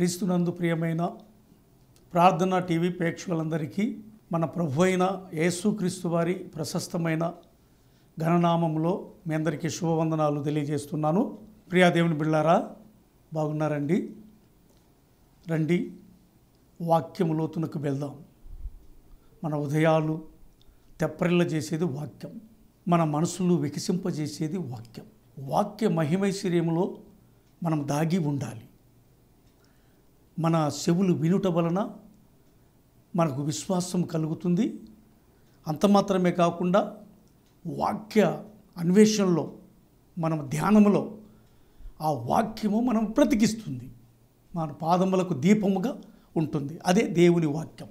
క్రీస్తునందు ప్రియమైన ప్రార్థన టీవీ ప్రేక్షకులందరికీ మన ప్రభు అయిన యేసుక్రీస్తు వారి ప్రశస్తమైన ఘననామంలో మీ అందరికీ శుభవందనాలు తెలియజేస్తున్నాను ప్రియాదేవుని బిళ్ళారా బాగున్నారండి రండి వాక్యం లోతునకు వెళ్దాం మన ఉదయాలు తెప్పరిల్ల చేసేది వాక్యం మన మనసులు వికసింపజేసేది వాక్యం వాక్య మహిమైశ్వర్యంలో మనం దాగి ఉండాలి మన చెవులు వినుట వలన మనకు విశ్వాసం కలుగుతుంది అంత మాత్రమే కాకుండా వాక్య అన్వేషణలో మనం ధ్యానములో ఆ వాక్యము మనం బ్రతికిస్తుంది మన పాదములకు దీపముగా ఉంటుంది అదే దేవుని వాక్యం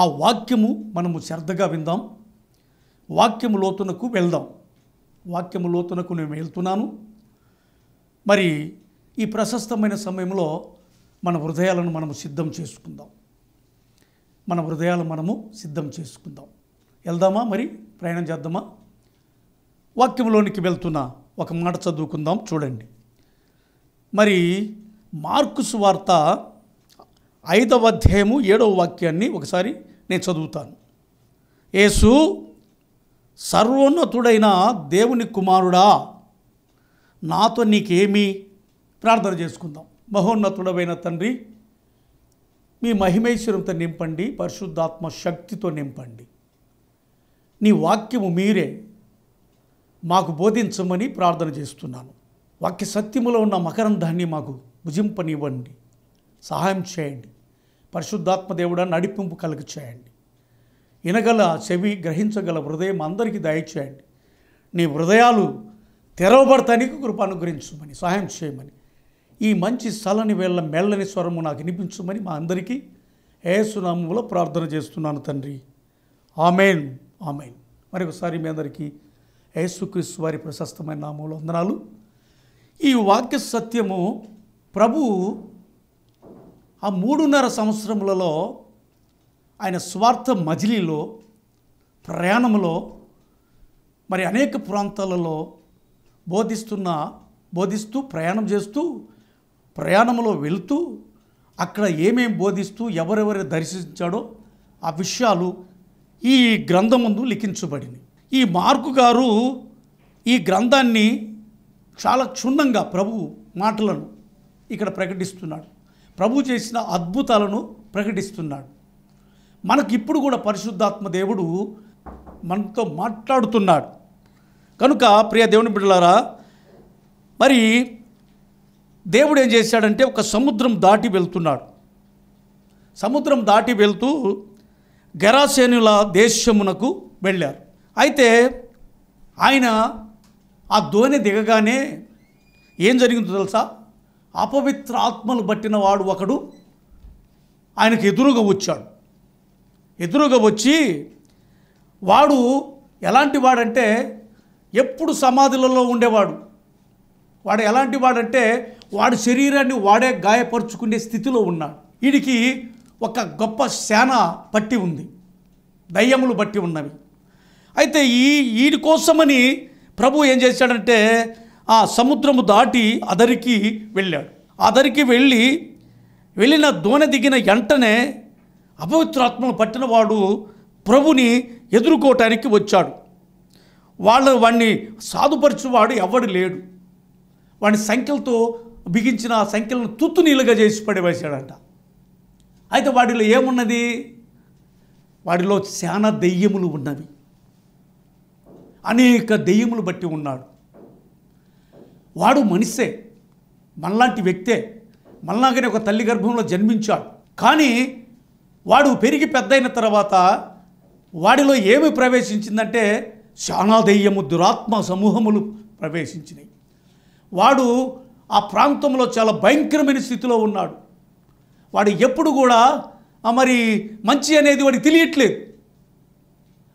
ఆ వాక్యము మనము శ్రద్ధగా విందాం వాక్యము లోతునకు వెళ్దాం వాక్యము లోతునకు నేను వెళ్తున్నాను మరి ఈ ప్రశస్తమైన సమయంలో మన హృదయాలను మనము సిద్ధం చేసుకుందాం మన హృదయాలు మనము సిద్ధం చేసుకుందాం వెళ్దామా మరి ప్రయాణం చేద్దామా వాక్యంలోనికి వెళ్తున్న ఒక మాట చదువుకుందాం చూడండి మరి మార్కుస్ వార్త ఐదవ అధ్యాయము ఏడవ వాక్యాన్ని ఒకసారి నేను చదువుతాను యేసు సర్వోన్నతుడైన దేవుని కుమారుడా నాతో నీకేమీ ప్రార్థన చేసుకుందాం మహోన్నతుడమైన తండ్రి మీ మహిమేశ్వరంతో నింపండి పరిశుద్ధాత్మ శక్తితో నింపండి నీ వాక్యము మీరే మాకు బోధించమని ప్రార్థన చేస్తున్నాను వాక్య సత్యములో ఉన్న మకరంధాన్ని మాకు భుజింపనివ్వండి సహాయం చేయండి పరిశుద్ధాత్మ దేవుడా నడిపింపు కలుగ చేయండి వినగల చెవి గ్రహించగల హృదయం అందరికీ దయచేయండి నీ హృదయాలు తెరవబడతానికి కృప అనుగ్రహించమని సహాయం చేయమని ఈ మంచి సలని వేళ్ళ మెల్లని స్వరము నాకు వినిపించమని మా అందరికీ ఏసునామంలో ప్రార్థన చేస్తున్నాను తండ్రి ఆమెన్ ఆమెన్ మరొకసారి మీ అందరికీ యేసుక్రీస్తు వారి ప్రశస్తమైన నామంలో వందనాలు ఈ వాక్య సత్యము ప్రభు ఆ మూడున్నర సంవత్సరములలో ఆయన స్వార్థ మజిలీలో ప్రయాణంలో మరి అనేక ప్రాంతాలలో బోధిస్తున్న బోధిస్తూ ప్రయాణం చేస్తూ ప్రయాణంలో వెళుతూ అక్కడ ఏమేం బోధిస్తూ ఎవరెవరు దర్శించాడో ఆ విషయాలు ఈ గ్రంథం ముందు లిఖించబడింది ఈ మార్కు గారు ఈ గ్రంథాన్ని చాలా క్షుణ్ణంగా ప్రభు మాటలను ఇక్కడ ప్రకటిస్తున్నాడు ప్రభు చేసిన అద్భుతాలను ప్రకటిస్తున్నాడు మనకి ఇప్పుడు కూడా పరిశుద్ధాత్మ దేవుడు మనతో మాట్లాడుతున్నాడు కనుక ప్రియ దేవుని బిడ్డలారా మరి దేవుడు ఏం చేశాడంటే ఒక సముద్రం దాటి వెళ్తున్నాడు సముద్రం దాటి వెళ్తూ గరాసేనుల దేశమునకు వెళ్ళారు అయితే ఆయన ఆ దోణి దిగగానే ఏం జరిగిందో తెలుసా అపవిత్ర ఆత్మలు పట్టిన వాడు ఒకడు ఆయనకు ఎదురుగా వచ్చాడు ఎదురుగా వచ్చి వాడు ఎలాంటి వాడంటే ఎప్పుడు సమాధులలో ఉండేవాడు వాడు ఎలాంటి వాడంటే వాడి శరీరాన్ని వాడే గాయపరుచుకునే స్థితిలో ఉన్నాడు వీడికి ఒక గొప్ప సేన పట్టి ఉంది దయ్యములు బట్టి ఉన్నవి అయితే ఈ వీడి కోసమని ప్రభు ఏం చేశాడంటే ఆ సముద్రము దాటి అదరికి వెళ్ళాడు అదరికి వెళ్ళి వెళ్ళిన దోణి దిగిన వెంటనే అపవిత్రాత్మను పట్టిన వాడు ప్రభుని ఎదుర్కోవటానికి వచ్చాడు వాళ్ళ వాడిని సాధుపరచువాడు ఎవడు లేడు వాడిని సంఖ్యలతో బిగించిన ఆ సంఖ్యలను తుత్తు నీళ్ళుగా చేసి పడివేశాడంట అయితే వాడిలో ఏమున్నది వాడిలో చాలా దెయ్యములు ఉన్నవి అనేక దెయ్యములు బట్టి ఉన్నాడు వాడు మనిషే మనలాంటి వ్యక్తే మనలాగనే ఒక తల్లి గర్భంలో జన్మించాడు కానీ వాడు పెరిగి పెద్దయిన తర్వాత వాడిలో ఏమి ప్రవేశించిందంటే చాలా దెయ్యము దురాత్మ సమూహములు ప్రవేశించినాయి వాడు ఆ ప్రాంతంలో చాలా భయంకరమైన స్థితిలో ఉన్నాడు వాడు ఎప్పుడు కూడా మరి మంచి అనేది వాడికి తెలియట్లేదు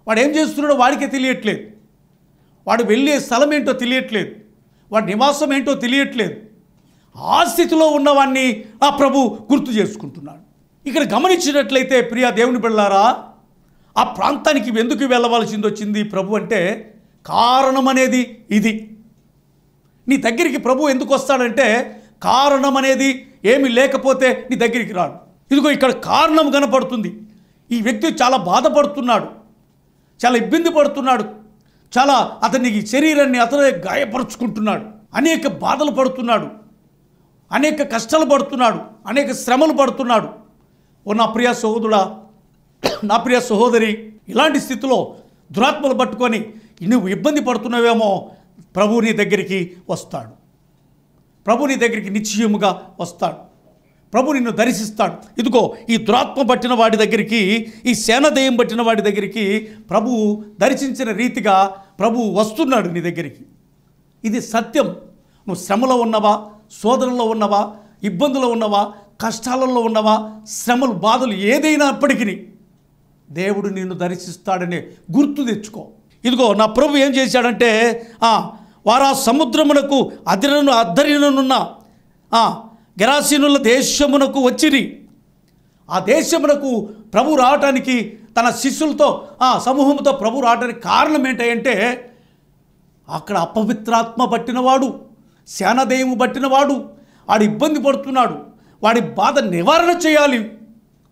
వాడు ఏం చేస్తున్నాడో వాడికే తెలియట్లేదు వాడు వెళ్ళే స్థలం ఏంటో తెలియట్లేదు వాడి నివాసం ఏంటో తెలియట్లేదు ఆ స్థితిలో ఉన్నవాడిని ఆ ప్రభు గుర్తు చేసుకుంటున్నాడు ఇక్కడ గమనించినట్లయితే ప్రియా దేవుని బిళ్ళారా ఆ ప్రాంతానికి ఎందుకు వెళ్ళవలసింది వచ్చింది ప్రభు అంటే కారణం అనేది ఇది నీ దగ్గరికి ప్రభు ఎందుకు వస్తాడంటే కారణం అనేది ఏమి లేకపోతే నీ దగ్గరికి రాడు ఇదిగో ఇక్కడ కారణం కనపడుతుంది ఈ వ్యక్తి చాలా బాధపడుతున్నాడు చాలా ఇబ్బంది పడుతున్నాడు చాలా అతని శరీరాన్ని అతనే గాయపరుచుకుంటున్నాడు అనేక బాధలు పడుతున్నాడు అనేక కష్టాలు పడుతున్నాడు అనేక శ్రమలు పడుతున్నాడు ఓ నా ప్రియ సహోదరుడా నా ప్రియ సహోదరి ఇలాంటి స్థితిలో దురాత్మలు పట్టుకొని నువ్వు ఇబ్బంది పడుతున్నావేమో ప్రభువుని దగ్గరికి వస్తాడు ప్రభుని దగ్గరికి నిశ్చయముగా వస్తాడు ప్రభు నిన్ను దర్శిస్తాడు ఇదిగో ఈ దురాత్మ పట్టిన వాడి దగ్గరికి ఈ సేనదయం పట్టిన వాడి దగ్గరికి ప్రభు దర్శించిన రీతిగా ప్రభు వస్తున్నాడు నీ దగ్గరికి ఇది సత్యం నువ్వు శ్రమలో ఉన్నవా శోధనలో ఉన్నవా ఇబ్బందులో ఉన్నవా కష్టాలలో ఉన్నవా శ్రమలు బాధలు ఏదైనప్పటికీ దేవుడు నిన్ను దర్శిస్తాడనే గుర్తు తెచ్చుకో ఇదిగో నా ప్రభు ఏం చేశాడంటే వారు ఆ సముద్రమునకు అదిరను అద్దరినున్న గెరాసీనుల దేశమునకు వచ్చిరి ఆ దేశమునకు ప్రభు రావటానికి తన శిష్యులతో ఆ సమూహంతో ప్రభు రావడానికి కారణం ఏంటంటే అక్కడ అపవిత్రాత్మ పట్టినవాడు సేనదేయము పట్టినవాడు వాడు ఇబ్బంది పడుతున్నాడు వాడి బాధ నివారణ చేయాలి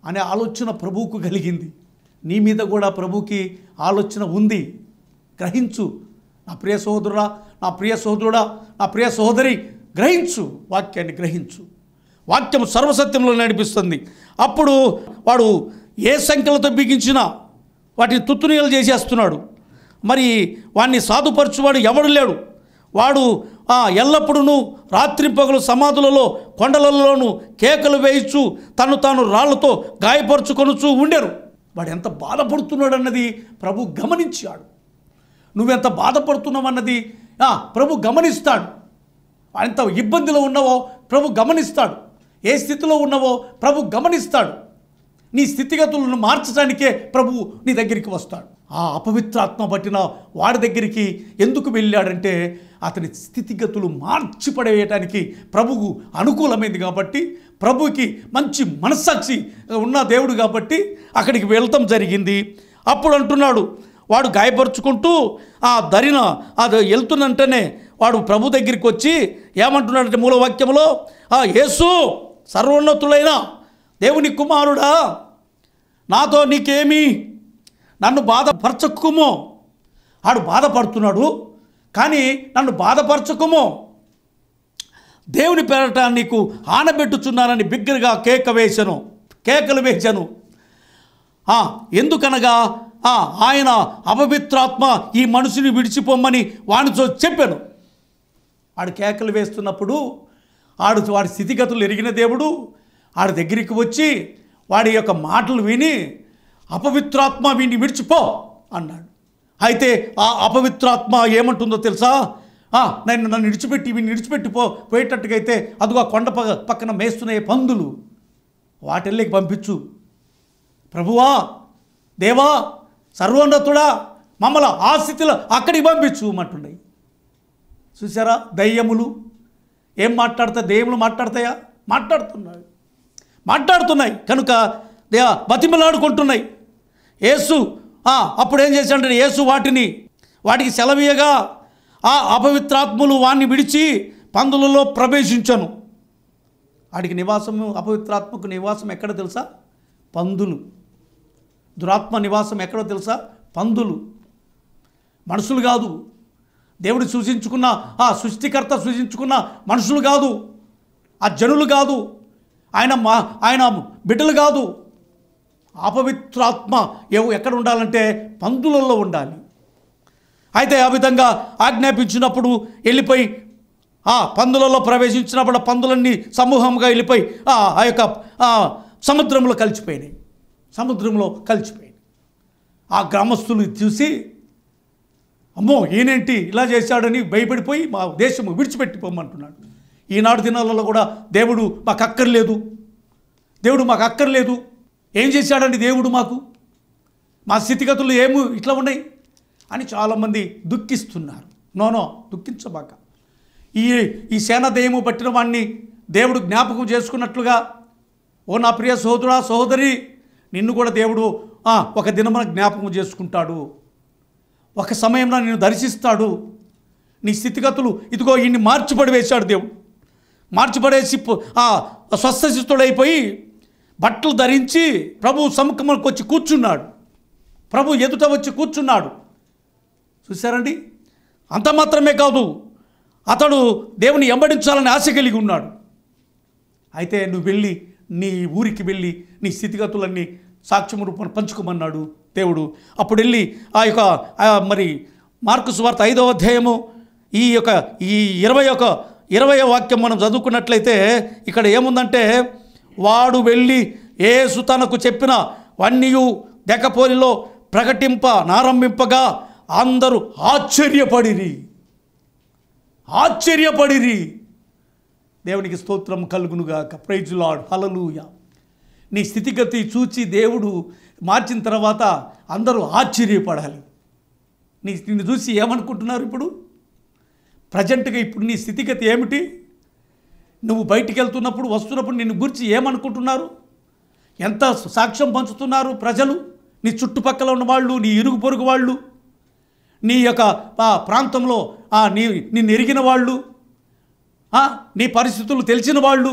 అనే ఆలోచన ప్రభువుకు కలిగింది నీ మీద కూడా ప్రభుకి ఆలోచన ఉంది గ్రహించు నా ప్రియ సహోదరుడా నా ప్రియ సహోదరుడా నా ప్రియ సహోదరి గ్రహించు వాక్యాన్ని గ్రహించు వాక్యం సర్వసత్యంలో నడిపిస్తుంది అప్పుడు వాడు ఏ సంఖ్యలతో బిగించినా వాటిని తుత్తునీయలు చేసేస్తున్నాడు మరి వాడిని సాధుపరచువాడు ఎవడు లేడు వాడు ఎల్లప్పుడూ రాత్రి పగలు సమాధులలో కొండలలోనూ కేకలు వేయించు తను తాను రాళ్లతో గాయపరుచుకొనుచూ ఉండేరు వాడు ఎంత బాధపడుతున్నాడు అన్నది ప్రభు గమనించాడు నువ్వెంత బాధపడుతున్నావన్నది ప్రభు గమనిస్తాడు ఎంత ఇబ్బందిలో ఉన్నావో ప్రభు గమనిస్తాడు ఏ స్థితిలో ఉన్నావో ప్రభు గమనిస్తాడు నీ స్థితిగతులను మార్చడానికే ప్రభు నీ దగ్గరికి వస్తాడు ఆ అపవిత్రాత్మ పట్టిన వాడి దగ్గరికి ఎందుకు వెళ్ళాడంటే అతని స్థితిగతులు మార్చి పడేయటానికి ప్రభువు అనుకూలమైంది కాబట్టి ప్రభుకి మంచి మనస్సాక్షి ఉన్న దేవుడు కాబట్టి అక్కడికి వెళ్ళటం జరిగింది అప్పుడు అంటున్నాడు వాడు గాయపరుచుకుంటూ ఆ దరిన అది వెళ్తున్నంటేనే వాడు ప్రభు దగ్గరికి వచ్చి ఏమంటున్నాడంటే మూల వాక్యంలో ఆ యేసు సర్వోన్నతుడైన దేవుని కుమారుడా నాతో నీకేమి నన్ను బాధపరచకుమో ఆడు బాధపడుతున్నాడు కానీ నన్ను బాధపరచకుమో దేవుని పేరట నీకు ఆనబెట్టుచున్నానని బిగ్గరగా కేక వేశాను కేకలు వేశాను ఎందుకనగా ఆయన అపవిత్రాత్మ ఈ మనుషుని విడిచిపోమ్మని వాడితో చెప్పాను ఆడు కేకలు వేస్తున్నప్పుడు ఆడు వాడి స్థితిగతులు ఎరిగిన దేవుడు ఆడి దగ్గరికి వచ్చి వాడి యొక్క మాటలు విని అపవిత్రాత్మ వీడిని విడిచిపో అన్నాడు అయితే ఆ అపవిత్రాత్మ ఏమంటుందో తెలుసా నన్ను నన్ను విడిచిపెట్టి వీడిని విడిచిపెట్టిపో పో అదిగో కొండ పక్కన మేస్తున్నాయి పందులు వాటిల్లేకి పంపించు ప్రభువా దేవా సర్వోన్నతుడా మమ్మల్ని ఆ స్థితిలో అక్కడికి పంపించుమంటున్నాయి చూసారా దయ్యములు ఏం మాట్లాడతా దయ్యములు మాట్లాడతాయా మాట్లాడుతున్నాయి మాట్లాడుతున్నాయి కనుక దే బతిమలాడుకుంటున్నాయి యేసు అప్పుడు ఏం చేశాడంటే యేసు వాటిని వాటికి సెలవీయగా ఆ అపవిత్రాత్ములు వాణ్ణి విడిచి పందులలో ప్రవేశించను వాడికి నివాసము అపవిత్రాత్మకు నివాసం ఎక్కడ తెలుసా పందులు దురాత్మ నివాసం ఎక్కడో తెలుసా పందులు మనుషులు కాదు దేవుడు సూచించుకున్న ఆ సృష్టికర్త సూచించుకున్న మనుషులు కాదు ఆ జనులు కాదు ఆయన మా ఆయన బిడ్డలు కాదు అపవిత్రాత్మ ఎక్కడ ఉండాలంటే పందులలో ఉండాలి అయితే ఆ విధంగా ఆజ్ఞాపించినప్పుడు వెళ్ళిపోయి ఆ పందులలో ప్రవేశించినప్పుడు పందులన్నీ సమూహంగా వెళ్ళిపోయి ఆ యొక్క సముద్రంలో కలిసిపోయినాయి సముద్రంలో కలిసిపోయింది ఆ గ్రామస్తులు చూసి అమ్మో ఈయనేంటి ఇలా చేశాడని భయపడిపోయి మా దేశము విడిచిపెట్టిపోమంటున్నాడు ఈనాడు దినాలలో కూడా దేవుడు మాకు అక్కర్లేదు దేవుడు మాకు అక్కర్లేదు ఏం చేశాడండి దేవుడు మాకు మా స్థితిగతులు ఏమి ఇట్లా ఉన్నాయి అని చాలామంది దుఃఖిస్తున్నారు నోనో దుఃఖించబాక ఈ ఈ సేన దయ్యము పట్టిన వాడిని దేవుడు జ్ఞాపకం చేసుకున్నట్లుగా ఓ నా ప్రియ సోదరా సహోదరి నిన్ను కూడా దేవుడు ఒక దినమున జ్ఞాపకం చేసుకుంటాడు ఒక సమయంలో నిన్ను దర్శిస్తాడు నీ స్థితిగతులు ఇదిగో మార్చిపడి వేశాడు దేవుడు మార్చిపడేసి స్వస్థశిస్తుడైపోయి బట్టలు ధరించి ప్రభు సముఖములకు వచ్చి కూర్చున్నాడు ప్రభు ఎదుట వచ్చి కూర్చున్నాడు చూశారండి అంత మాత్రమే కాదు అతడు దేవుని ఎంబడించాలని ఆశ కలిగి ఉన్నాడు అయితే నువ్వు వెళ్ళి నీ ఊరికి వెళ్ళి నీ స్థితిగతులన్నీ సాక్ష్యం రూపం పంచుకోమన్నాడు దేవుడు అప్పుడు వెళ్ళి ఆ యొక్క మరి మార్కు సువార్త ఐదవ అధ్యాయము ఈ యొక్క ఈ ఇరవై ఒక ఇరవై వాక్యం మనం చదువుకున్నట్లయితే ఇక్కడ ఏముందంటే వాడు వెళ్ళి ఏసు తనకు చెప్పిన వన్యు దెకపోలిలో ప్రకటింప నారంభింపగా అందరూ ఆశ్చర్యపడిరి ఆశ్చర్యపడిరి దేవునికి స్తోత్రం కలుగునుగాక ప్రైజ్ లాడ్ హలలుయ నీ స్థితిగతి చూచి దేవుడు మార్చిన తర్వాత అందరూ ఆశ్చర్యపడాలి నీ నిన్ను చూసి ఏమనుకుంటున్నారు ఇప్పుడు ప్రజెంట్గా ఇప్పుడు నీ స్థితిగతి ఏమిటి నువ్వు బయటికి వెళ్తున్నప్పుడు వస్తున్నప్పుడు నిన్ను గురించి ఏమనుకుంటున్నారు ఎంత సాక్ష్యం పంచుతున్నారు ప్రజలు నీ చుట్టుపక్కల ఉన్న వాళ్ళు నీ ఇరుగు పొరుగు వాళ్ళు నీ యొక్క ప్రాంతంలో నీ నిన్ను ఎరిగిన వాళ్ళు నీ పరిస్థితులు తెలిసిన వాళ్ళు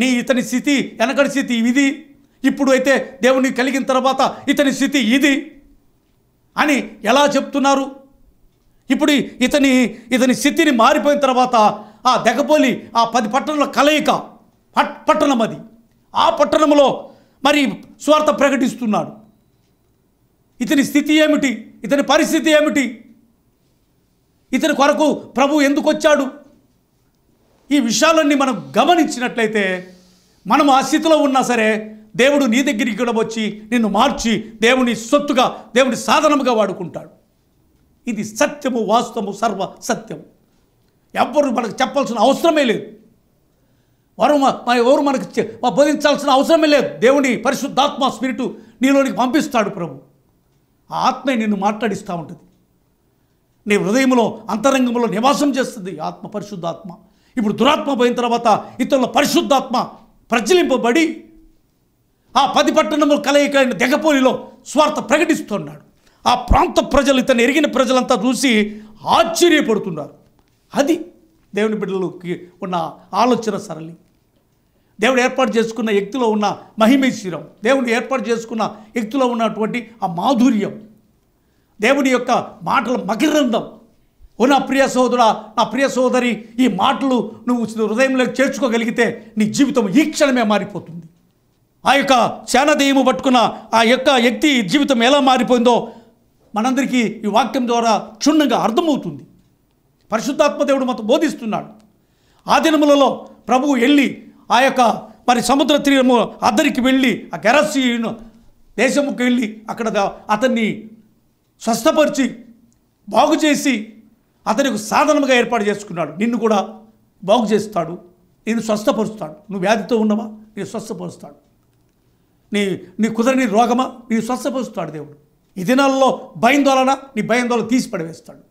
నీ ఇతని స్థితి వెనకటి స్థితి ఇది ఇప్పుడు అయితే దేవుని కలిగిన తర్వాత ఇతని స్థితి ఇది అని ఎలా చెప్తున్నారు ఇప్పుడు ఇతని ఇతని స్థితిని మారిపోయిన తర్వాత ఆ దెగపోలి ఆ పది పట్టణంలో కలయిక పట్ పట్టణం అది ఆ పట్టణంలో మరి స్వార్థ ప్రకటిస్తున్నాడు ఇతని స్థితి ఏమిటి ఇతని పరిస్థితి ఏమిటి ఇతని కొరకు ప్రభు ఎందుకు వచ్చాడు ఈ విషయాలన్నీ మనం గమనించినట్లయితే మనం ఆ స్థితిలో ఉన్నా సరే దేవుడు నీ దగ్గరికి కూడా వచ్చి నిన్ను మార్చి దేవుని సొత్తుగా దేవుని సాధనముగా వాడుకుంటాడు ఇది సత్యము వాస్తవము సర్వ సత్యము ఎవరు మనకు చెప్పాల్సిన అవసరమే లేదు వారు ఎవరు మనకు బోధించాల్సిన అవసరమే లేదు దేవుని పరిశుద్ధాత్మ స్పిరిటు నీలోనికి పంపిస్తాడు ప్రభు ఆ ఆత్మే నిన్ను మాట్లాడిస్తూ ఉంటుంది నీ హృదయంలో అంతరంగంలో నివాసం చేస్తుంది ఆత్మ పరిశుద్ధాత్మ ఇప్పుడు దురాత్మ పోయిన తర్వాత ఇతరుల పరిశుద్ధాత్మ ప్రజలింపబడి ఆ పది పట్టణములు అయిన దెగపోలిలో స్వార్థ ప్రకటిస్తున్నాడు ఆ ప్రాంత ప్రజలు ఇతను ఎరిగిన ప్రజలంతా చూసి ఆశ్చర్యపడుతున్నారు అది దేవుని బిడ్డలకి ఉన్న ఆలోచన సరళి దేవుడు ఏర్పాటు చేసుకున్న వ్యక్తిలో ఉన్న మహిమేశ్వరం దేవుడు ఏర్పాటు చేసుకున్న వ్యక్తిలో ఉన్నటువంటి ఆ మాధుర్యం దేవుని యొక్క మాటల మకిరందం ఓ నా ప్రియ సోదరు నా ప్రియ సోదరి ఈ మాటలు నువ్వు హృదయంలోకి చేర్చుకోగలిగితే నీ జీవితం ఈ క్షణమే మారిపోతుంది ఆ యొక్క శానదేయము పట్టుకున్న ఆ యొక్క వ్యక్తి జీవితం ఎలా మారిపోయిందో మనందరికీ ఈ వాక్యం ద్వారా క్షుణ్ణంగా అర్థమవుతుంది పరిశుద్ధాత్మదేవుడు మాతో బోధిస్తున్నాడు ఆ దినములలో ప్రభువు వెళ్ళి ఆ యొక్క మరి సముద్ర తీరము అద్దరికి వెళ్ళి ఆ గెరసీను దేశముకి వెళ్ళి అక్కడ అతన్ని స్వస్థపరిచి బాగు చేసి అతనికి సాధనముగా ఏర్పాటు చేసుకున్నాడు నిన్ను కూడా బాగు చేస్తాడు నేను స్వస్థపరుస్తాడు నువ్వు వ్యాధితో ఉన్నవా నేను స్వస్థపరుస్తాడు నీ నీ కుదరని రోగమా నీ స్వస్థపరుస్తాడు దేవుడు ఈ దినాల్లో భయందోళన నీ భయందోళన తీసి పడివేస్తాడు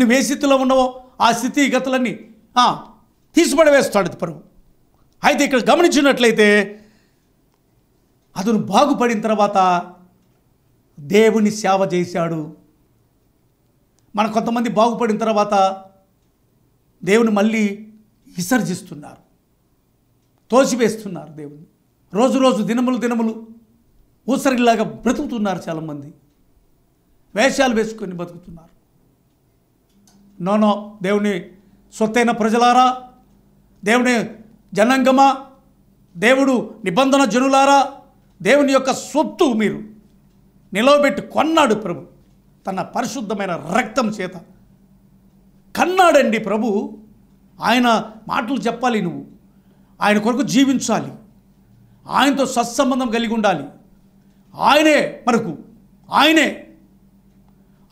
నువ్వు ఏ స్థితిలో ఉన్నావో ఆ స్థితిగతులన్నీ తీసి పడివేస్తాడు పరువు అయితే ఇక్కడ గమనించినట్లయితే అతను బాగుపడిన తర్వాత దేవుని సేవ చేశాడు మన కొంతమంది బాగుపడిన తర్వాత దేవుని మళ్ళీ విసర్జిస్తున్నారు తోసివేస్తున్నారు దేవుని రోజు రోజు దినములు దినములు ఊసరిలాగా బ్రతుకుతున్నారు చాలామంది వేషాలు వేసుకొని బతుకుతున్నారు నోనో దేవుని సొత్తైన ప్రజలారా దేవుని జనంగమా దేవుడు నిబంధన జనులారా దేవుని యొక్క సొత్తు మీరు నిలవబెట్టి కొన్నాడు ప్రభు తన పరిశుద్ధమైన రక్తం చేత కన్నాడండి ప్రభు ఆయన మాటలు చెప్పాలి నువ్వు ఆయన కొరకు జీవించాలి ఆయనతో సత్సంబంధం కలిగి ఉండాలి ఆయనే మనకు ఆయనే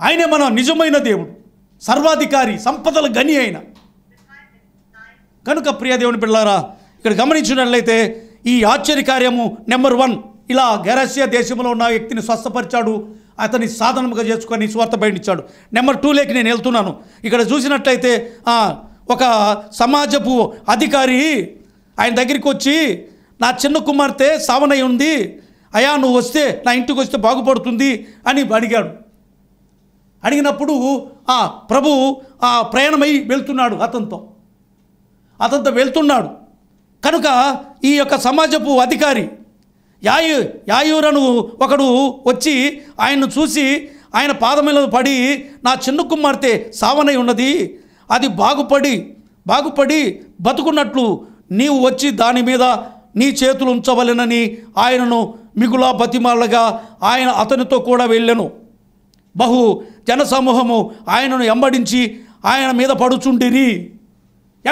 ఆయనే మన నిజమైన దేవుడు సర్వాధికారి సంపదల గని అయిన కనుక ప్రియ దేవుని పిల్లారా ఇక్కడ గమనించినట్లయితే ఈ ఆశ్చర్య కార్యము నెంబర్ వన్ ఇలా గెరసియా దేశంలో ఉన్న వ్యక్తిని స్వస్థపరిచాడు అతని సాధనముగా చేసుకొని స్వార్థ బయటించాడు నెంబర్ టూ లేకి నేను వెళ్తున్నాను ఇక్కడ చూసినట్లయితే ఒక సమాజపు అధికారి ఆయన దగ్గరికి వచ్చి నా చిన్న కుమార్తె సావనై ఉంది అయా నువ్వు వస్తే నా ఇంటికి వస్తే బాగుపడుతుంది అని అడిగాడు అడిగినప్పుడు ఆ ప్రభు ఆ ప్రయాణమై వెళ్తున్నాడు అతనితో అతనితో వెళ్తున్నాడు కనుక ఈ యొక్క సమాజపు అధికారి యాయు యాయూరను ఒకడు వచ్చి ఆయన్ను చూసి ఆయన పాదముల పడి నా చిన్న కుమార్తె సావనై ఉన్నది అది బాగుపడి బాగుపడి బతుకున్నట్లు నీవు వచ్చి దాని మీద నీ చేతులు ఉంచవలెనని ఆయనను మిగులా బతిమాలగా ఆయన అతనితో కూడా వెళ్ళాను బహు జనసమూహము ఆయనను ఎంబడించి ఆయన మీద పడుచుండిరి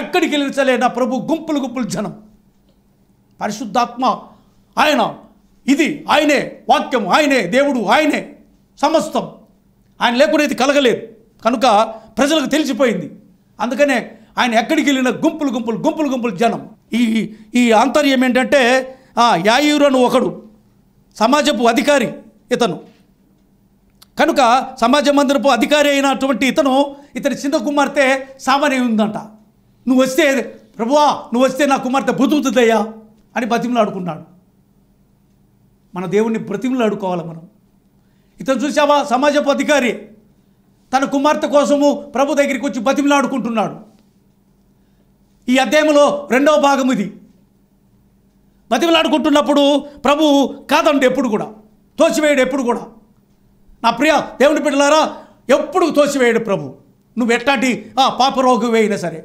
ఎక్కడికి వెళ్ళించలే నా ప్రభు గుంపులు గుంపులు జనం పరిశుద్ధాత్మ ఆయన ఇది ఆయనే వాక్యం ఆయనే దేవుడు ఆయనే సమస్తం ఆయన లేకుండా ఇది కలగలేదు కనుక ప్రజలకు తెలిసిపోయింది అందుకనే ఆయన ఎక్కడికి వెళ్ళిన గుంపులు గుంపులు గుంపులు గుంపులు జనం ఈ ఈ ఆంతర్యం ఏంటంటే యాయూరను ఒకడు సమాజపు అధికారి ఇతను కనుక సమాజ మందిరపు అధికారి అయినటువంటి ఇతను ఇతని చిన్న కుమార్తె సామాన్య ఉందంట నువ్వు వస్తే ప్రభువా నువ్వు వస్తే నా కుమార్తె బతుకుతుందయ్యా అని బతిమలాడుకున్నాడు మన దేవుణ్ణి ఆడుకోవాలి మనం ఇతను చూసావా సమాజపు అధికారి తన కుమార్తె కోసము ప్రభు దగ్గరికి వచ్చి ఆడుకుంటున్నాడు ఈ అధ్యాయంలో రెండవ భాగం ఇది బతిమిలాడుకుంటున్నప్పుడు ప్రభు కాదండి ఎప్పుడు కూడా తోసివేయడు ఎప్పుడు కూడా నా ప్రియ దేవుని బిడ్డలారా ఎప్పుడు తోసివేయడు ప్రభు నువ్వు ఎట్లాంటి పాప రోగం అయినా సరే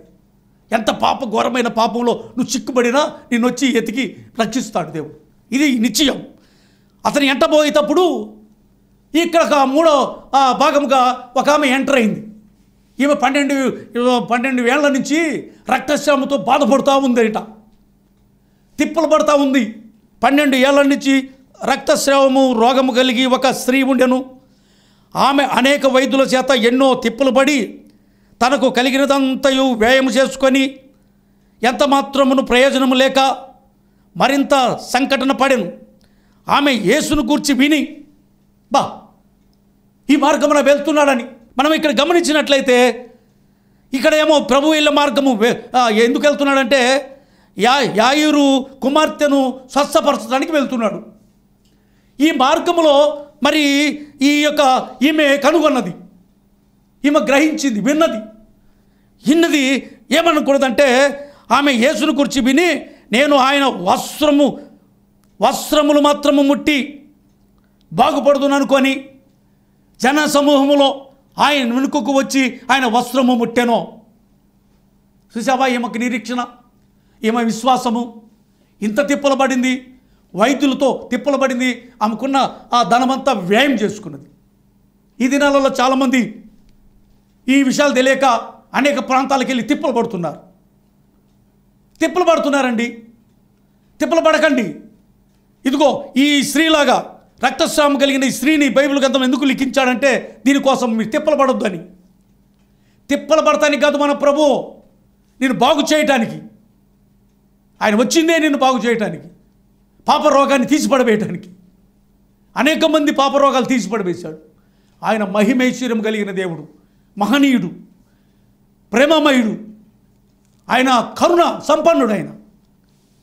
ఎంత పాప ఘోరమైన పాపంలో నువ్వు చిక్కుబడినా నిన్నొచ్చి ఎతికి రక్షిస్తాడు దేవుడు ఇది నిశ్చయం అతను ఎంటబోయేటప్పుడు ఇక్కడ ఒక మూడో భాగముగా ఒక ఆమె ఎంటర్ అయింది ఈమె పన్నెండు పన్నెండు ఏళ్ల నుంచి రక్తశ్రామతో బాధపడుతూ ఉందట తిప్పలు పడతా ఉంది పన్నెండు ఏళ్ల నుంచి రక్తస్రావము రోగము కలిగి ఒక స్త్రీ ఉండెను ఆమె అనేక వైద్యుల చేత ఎన్నో తిప్పలు పడి తనకు కలిగినదంతయు వ్యయం చేసుకొని ఎంత మాత్రమును ప్రయోజనము లేక మరింత సంకటన పడెను ఆమె యేసును కూర్చి విని బా ఈ మార్గమున వెళ్తున్నాడని మనం ఇక్కడ గమనించినట్లయితే ఇక్కడ ఏమో ప్రభు ఇళ్ళ మార్గము ఎందుకు వెళ్తున్నాడంటే యా యాయురు కుమార్తెను స్వస్థపరచడానికి వెళ్తున్నాడు ఈ మార్గములో మరి ఈ యొక్క ఈమె కనుగొన్నది ఈమె గ్రహించింది విన్నది విన్నది ఏమనకూడదంటే ఆమె యేసును కూర్చి విని నేను ఆయన వస్త్రము వస్త్రములు మాత్రము ముట్టి బాగుపడుతుననుకొని జన సమూహములో ఆయన వెనుకకు వచ్చి ఆయన వస్త్రము ముట్టెను చూసావా ఈమెకు నిరీక్షణ ఈమె విశ్వాసము ఇంత తిప్పలబడింది వైద్యులతో తిప్పలబడింది ఆమెకున్న ఆ ధనమంతా వ్యయం చేసుకున్నది ఈ దినాలలో చాలామంది ఈ విషయాలు తెలియక అనేక ప్రాంతాలకు వెళ్ళి తిప్పలు పడుతున్నారు తిప్పలు పడుతున్నారండి తిప్పలు పడకండి ఇదిగో ఈ స్త్రీలాగా రక్తస్రావం కలిగిన ఈ స్త్రీని బైబిల్ గ్రంథం ఎందుకు లిఖించాడంటే దీనికోసం మీరు తిప్పలు అని తిప్పలు పడతానికి కాదు మన ప్రభు నేను బాగు చేయటానికి ఆయన వచ్చిందే నేను బాగు చేయటానికి పాప రోగాన్ని తీసిపడబేయటానికి అనేక మంది పాప రోగాలు తీసిపడబేశాడు ఆయన మహిమైశ్వర్యం కలిగిన దేవుడు మహనీయుడు ప్రేమమయుడు ఆయన కరుణ సంపన్నుడు ఆయన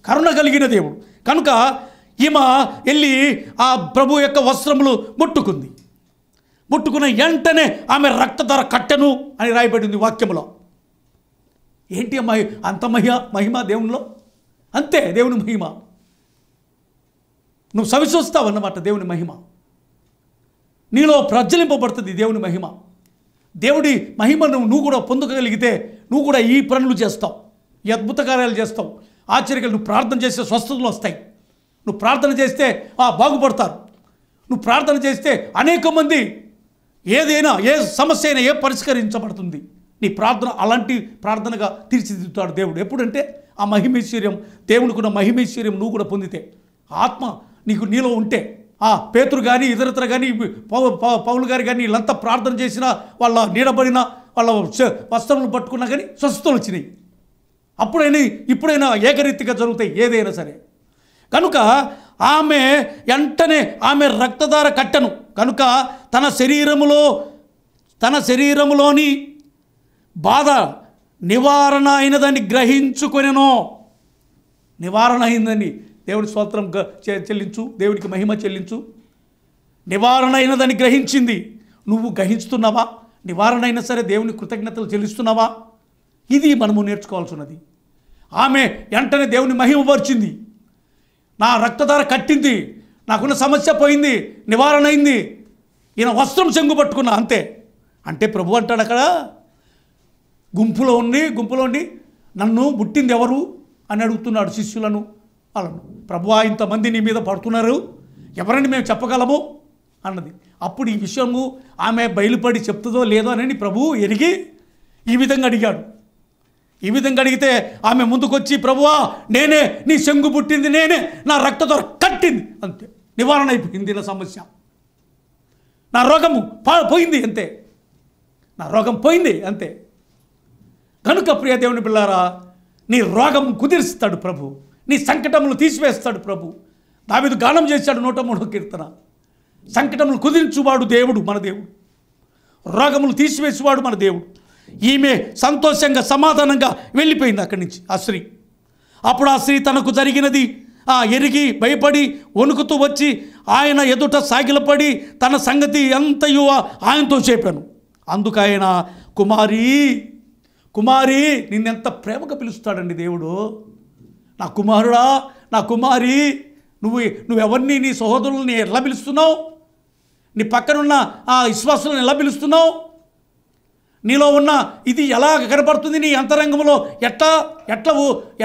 కరుణ కలిగిన దేవుడు కనుక ఈమె వెళ్ళి ఆ ప్రభు యొక్క వస్త్రములు ముట్టుకుంది ముట్టుకున్న వెంటనే ఆమె రక్తధర కట్టెను అని రాయబడింది వాక్యములో ఏంటి మహి అంత మహిమ మహిమ దేవునిలో అంతే దేవుని మహిమ నువ్వు సవిశోస్తావు అన్నమాట దేవుని మహిమ నీలో ప్రజ్వలింపబడుతుంది దేవుని మహిమ దేవుడి మహిమను నువ్వు కూడా పొందుకోగలిగితే నువ్వు కూడా ఈ పనులు చేస్తావు ఈ అద్భుత కార్యాలు చేస్తావు ఆశ్చర్యకలు నువ్వు ప్రార్థన చేసే స్వస్థతలు వస్తాయి నువ్వు ప్రార్థన చేస్తే ఆ బాగుపడతారు నువ్వు ప్రార్థన చేస్తే అనేక మంది ఏదైనా ఏ సమస్య అయినా ఏ పరిష్కరించబడుతుంది నీ ప్రార్థన అలాంటి ప్రార్థనగా తీర్చిదిద్దుతాడు దేవుడు ఎప్పుడంటే ఆ మహిమేశ్వర్యం దేవునికున్న మహిమేశ్వర్యం నువ్వు కూడా పొందితే ఆత్మ నీకు నీలో ఉంటే ఆ పేతురు కానీ ఇతరతర కానీ పౌలు గారు కానీ వీళ్ళంతా ప్రార్థన చేసినా వాళ్ళ నీడబడిన వాళ్ళ వస్త్రములు పట్టుకున్నా కానీ స్వస్థతలు వచ్చినాయి అప్పుడైనా ఇప్పుడైనా ఏకరీతిగా జరుగుతాయి ఏదైనా సరే కనుక ఆమె వెంటనే ఆమె రక్తధార కట్టను కనుక తన శరీరములో తన శరీరములోని బాధ నివారణ అయినదని గ్రహించుకొనెను నివారణ అయిందని దేవుడి స్తోత్రం చెల్లించు దేవుడికి మహిమ చెల్లించు నివారణ అయినదని గ్రహించింది నువ్వు గ్రహించుతున్నావా నివారణ అయినా సరే దేవుని కృతజ్ఞతలు చెల్లిస్తున్నావా ఇది మనము నేర్చుకోవాల్సినది ఆమె వెంటనే దేవుని మహిమపరిచింది నా రక్తధార కట్టింది నాకున్న సమస్య పోయింది నివారణ అయింది ఈయన వస్త్రం చెంగు పట్టుకున్నా అంతే అంటే ప్రభు అంటాడు అక్కడ గుంపులో ఉండి గుంపులో ఉండి నన్ను బుట్టింది ఎవరు అని అడుగుతున్నాడు శిష్యులను వాళ్ళను ప్రభు ఇంతమంది నీ మీద పడుతున్నారు ఎవరని మేము చెప్పగలము అన్నది అప్పుడు ఈ విషయము ఆమె బయలుపడి చెప్తుందో లేదో అని ప్రభు ఎరిగి ఈ విధంగా అడిగాడు ఈ విధంగా అడిగితే ఆమె ముందుకొచ్చి ప్రభువా నేనే నీ శంగు పుట్టింది నేనే నా రక్తతో కట్టింది అంతే నివారణ అయిపోయింది నా సమస్య నా రోగము పోయింది అంతే నా రోగం పోయింది అంతే కనుక ప్రియ దేవుని పిల్లారా నీ రోగం కుదిరిస్తాడు ప్రభు నీ సంకటములు తీసివేస్తాడు ప్రభు నా మీద గానం చేశాడు నూట మూడో కీర్తన సంకటములు కుదిరించువాడు దేవుడు మన దేవుడు రోగములు తీసివేసేవాడు మన దేవుడు ఈమె సంతోషంగా సమాధానంగా వెళ్ళిపోయింది అక్కడి నుంచి ఆ స్త్రీ అప్పుడు ఆ స్త్రీ తనకు జరిగినది ఆ ఎరిగి భయపడి వణుకుతూ వచ్చి ఆయన ఎదుట సాగిలపడి తన సంగతి ఎంతయో ఆయనతో చెప్పాను అందుకు ఆయన కుమారి కుమారి నిన్నెంత ప్రేమగా పిలుస్తాడండి దేవుడు నా కుమారుడా నా కుమారి నువ్వు నువ్వెవరిని నీ సహోదరులని ఎలా పిలుస్తున్నావు నీ పక్కనున్న ఆ విశ్వాసులను ఎలా పిలుస్తున్నావు నీలో ఉన్న ఇది ఎలా కనపడుతుంది నీ అంతరంగంలో ఎట్లా ఎట్లా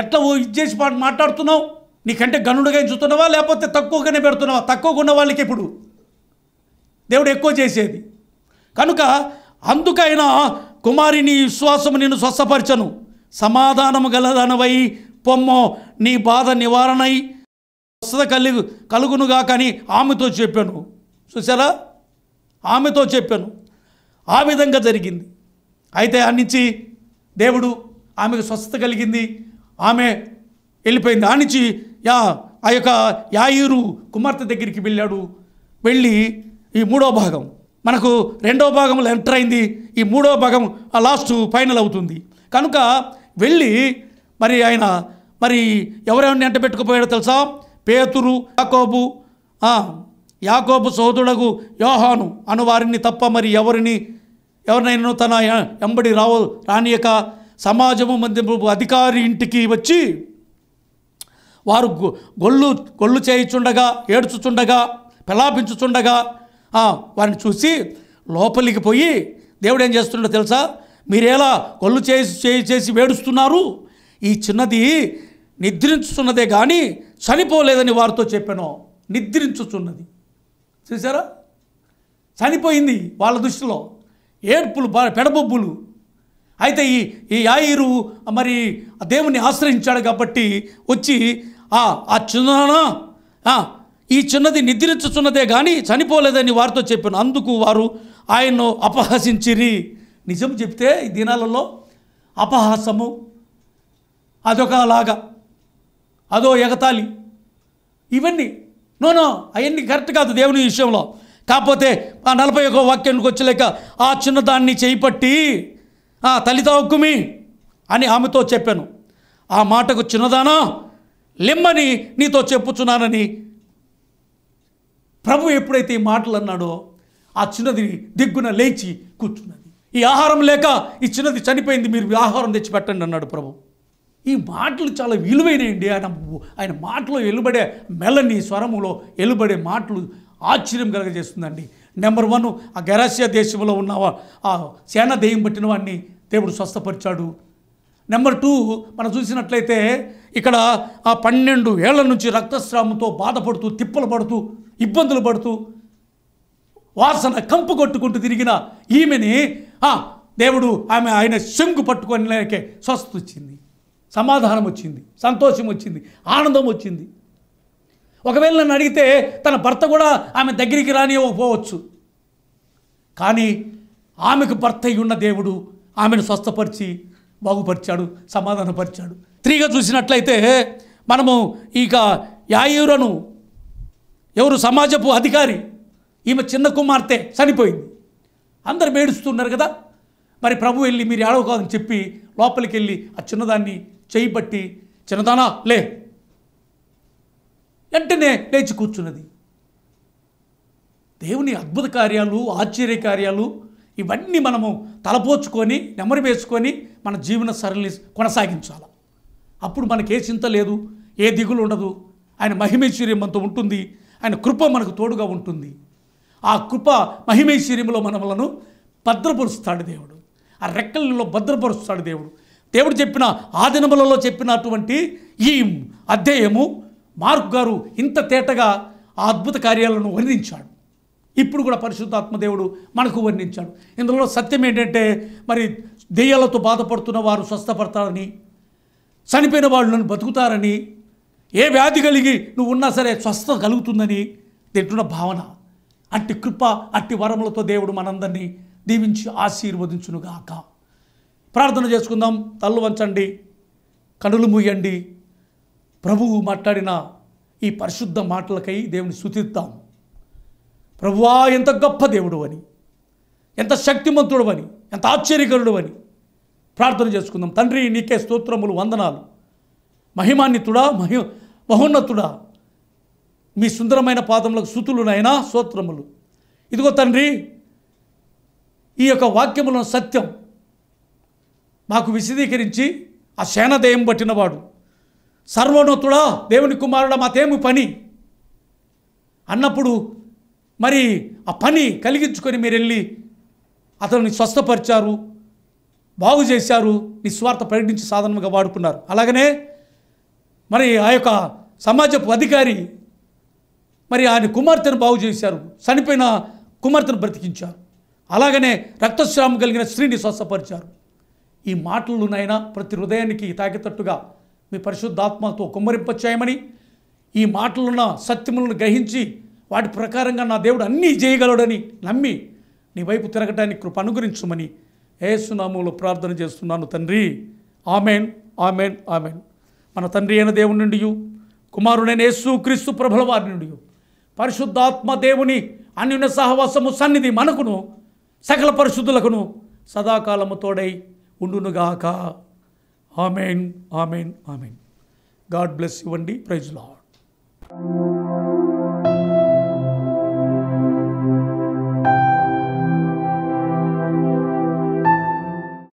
ఎట్లా ఇది చేసి మాట్లాడుతున్నావు నీకంటే గనుడుగా చూస్తున్నావా లేకపోతే తక్కువగానే పెడుతున్నావా తక్కువగా ఉన్న వాళ్ళకి ఇప్పుడు దేవుడు ఎక్కువ చేసేది కనుక అందుకైనా కుమారి నీ విశ్వాసం నేను స్వస్థపరచను సమాధానము గలదనవై పొమ్మో నీ బాధ నివారణై స్వస్థత కలిగి కలుగునుగా కానీ ఆమెతో చెప్పాను చూసారా ఆమెతో చెప్పాను ఆ విధంగా జరిగింది అయితే ఆ దేవుడు ఆమెకు స్వస్థత కలిగింది ఆమె వెళ్ళిపోయింది ఆ నుంచి యా ఆ యొక్క యాయూరు కుమార్తె దగ్గరికి వెళ్ళాడు వెళ్ళి ఈ మూడో భాగం మనకు రెండో భాగంలో ఎంటర్ అయింది ఈ మూడో భాగం ఆ లాస్ట్ ఫైనల్ అవుతుంది కనుక వెళ్ళి మరి ఆయన మరి ఎవరెవరిని ఎంట పెట్టుకుపోయాడో తెలుసా పేతురు యాకోబు యాకోబు సోదరుడు యోహాను అనువారిని తప్ప మరి ఎవరిని ఎవరినైనా తన ఎంబడి రావ రానియక సమాజము మంది అధికారి ఇంటికి వచ్చి వారు గొల్లు గొల్లు చేయిచుండగా ఏడ్చుచుండగా పిలాపించుచుండగా వారిని చూసి లోపలికి పోయి దేవుడు ఏం చేస్తుండో తెలుసా మీరేలా గొల్లు చేసి చేసి వేడుస్తున్నారు ఈ చిన్నది నిద్రించుచున్నదే కానీ చనిపోలేదని వారితో చెప్పాను నిద్రించుచున్నది చూసారా చనిపోయింది వాళ్ళ దృష్టిలో ఏడ్పులు పెడబొబ్బులు అయితే ఈ ఈ యాయిరు మరి దేవుణ్ణి ఆశ్రయించాడు కాబట్టి వచ్చి ఆ చిన్న ఈ చిన్నది నిద్రించుచున్నదే కానీ చనిపోలేదని వారితో చెప్పాను అందుకు వారు ఆయన్ను అపహసించిరి నిజం చెప్తే ఈ దినాలలో అపహాసము అదొక లాగా అదో ఎగతాళి ఇవన్నీ నోనో అవన్నీ కరెక్ట్ కాదు దేవుని విషయంలో కాకపోతే ఆ నలభై ఒక వాక్యానికి వచ్చలేక ఆ చిన్నదాన్ని చేయిపట్టి ఆ తల్లిత హక్కుమి అని ఆమెతో చెప్పాను ఆ మాటకు చిన్నదానా లిమ్మని నీతో చెప్పుచున్నానని ప్రభు ఎప్పుడైతే ఈ మాటలు అన్నాడో ఆ చిన్నది దిగ్గున లేచి కూర్చున్నది ఈ ఆహారం లేక ఈ చిన్నది చనిపోయింది మీరు ఆహారం తెచ్చి పెట్టండి అన్నాడు ప్రభు ఈ మాటలు చాలా విలువైనయండి ఆయన ఆయన మాటలో వెలుబడే మెల్లని స్వరములో వెలుబడే మాటలు ఆశ్చర్యం కలగజేస్తుందండి నెంబర్ వన్ ఆ గెరాసియా దేశంలో ఉన్న ఆ సేన దెయ్యం పట్టిన వాడిని దేవుడు స్వస్థపరిచాడు నెంబర్ టూ మనం చూసినట్లయితే ఇక్కడ ఆ పన్నెండు ఏళ్ల నుంచి రక్తస్రావంతో బాధపడుతూ తిప్పలు పడుతూ ఇబ్బందులు పడుతూ వాసన కంపు కొట్టుకుంటూ తిరిగిన ఈమెని దేవుడు ఆమె ఆయన శంగు పట్టుకొని స్వస్థత వచ్చింది సమాధానం వచ్చింది సంతోషం వచ్చింది ఆనందం వచ్చింది ఒకవేళ నన్ను అడిగితే తన భర్త కూడా ఆమె దగ్గరికి రానివ్వకపోవచ్చు కానీ ఆమెకు భర్త ఉన్న దేవుడు ఆమెను స్వస్థపరిచి బాగుపరిచాడు సమాధానపరిచాడు త్రీగా చూసినట్లయితే మనము ఇక యాయూరను ఎవరు సమాజపు అధికారి ఈమె చిన్న కుమార్తె చనిపోయింది అందరు మేడుస్తున్నారు కదా మరి ప్రభు వెళ్ళి మీరు ఏడవ కాదని చెప్పి లోపలికి వెళ్ళి ఆ చిన్నదాన్ని చేయి పట్టి చిన్నదానా లే వెంటనే లేచి కూర్చున్నది దేవుని అద్భుత కార్యాలు ఆశ్చర్య కార్యాలు ఇవన్నీ మనము తలపోచుకొని నెమరు వేసుకొని మన జీవన సరళి కొనసాగించాలి అప్పుడు మనకే చింత లేదు ఏ దిగులు ఉండదు ఆయన మహిమైశ్వర్యం మనతో ఉంటుంది ఆయన కృప మనకు తోడుగా ఉంటుంది ఆ కృప మహిమైశ్వర్యంలో మనములను భద్రపరుస్తాడు దేవుడు ఆ రెక్కలలో భద్రపరుస్తాడు దేవుడు దేవుడు చెప్పిన ఆదినములలో చెప్పినటువంటి ఈ అధ్యయము మార్క్ గారు ఇంత తేటగా ఆ అద్భుత కార్యాలను వర్ణించాడు ఇప్పుడు కూడా పరిశుద్ధాత్మదేవుడు మనకు వర్ణించాడు ఇందులో సత్యం ఏంటంటే మరి దెయ్యాలతో బాధపడుతున్న వారు స్వస్థపడతారని చనిపోయిన వాళ్ళను బతుకుతారని ఏ వ్యాధి కలిగి నువ్వు ఉన్నా సరే స్వస్థ కలుగుతుందని తింటున్న భావన అట్టి కృప అట్టి వరములతో దేవుడు మనందరినీ దీవించి ఆశీర్వదించునుగాక ప్రార్థన చేసుకుందాం తల్లు వంచండి కనులు మూయండి ప్రభువు మాట్లాడిన ఈ పరిశుద్ధ మాటలకై దేవుని సుతిద్దాం ప్రభువా ఎంత గొప్ప దేవుడు అని ఎంత శక్తిమంతుడు అని ఎంత ఆశ్చర్యకరుడు అని ప్రార్థన చేసుకుందాం తండ్రి నీకే స్తోత్రములు వందనాలు మహిమాన్వితుడా మహి మహోన్నతుడా మీ సుందరమైన పాదములకు సుతులు స్థుతులునైనా స్తోత్రములు ఇదిగో తండ్రి ఈ యొక్క వాక్యములను సత్యం మాకు విశదీకరించి ఆ సేనదయం పట్టినవాడు సర్వోన్నతుడా దేవుని కుమారుడా మాతేమి పని అన్నప్పుడు మరి ఆ పని కలిగించుకొని మీరు వెళ్ళి అతను స్వస్థపరిచారు బాగు చేశారు నిస్వార్థ ప్రకటించి సాధనంగా వాడుకున్నారు అలాగనే మరి ఆ యొక్క సమాజపు అధికారి మరి ఆయన కుమార్తెను బాగు చేశారు చనిపోయిన కుమార్తెను బ్రతికించారు అలాగనే రక్తస్రావం కలిగిన స్త్రీని స్వస్థపరిచారు ఈ మాటలు నాయన ప్రతి హృదయానికి తాకేటట్టుగా మీ పరిశుద్ధాత్మతో కుమ్మరింప చేయమని ఈ మాటలున్న సత్యములను గ్రహించి వాటి ప్రకారంగా నా దేవుడు అన్నీ చేయగలడని నమ్మి నీ వైపు తిరగటానికి కృప అనుగ్రహించమని ఏసునామంలో ప్రార్థన చేస్తున్నాను తండ్రి ఆమెన్ ఆమెన్ ఆమెన్ మన తండ్రి అయిన దేవుని నుండి కుమారుడైన యేసు క్రీస్తు ప్రభుల వారి నుండి పరిశుద్ధాత్మ దేవుని అన్యున సహవాసము సన్నిధి మనకును సకల పరిశుద్ధులకును సదాకాలము తోడై ఉండునుగాక Amen, Amen, Amen. God bless you, Andy. Praise Lord.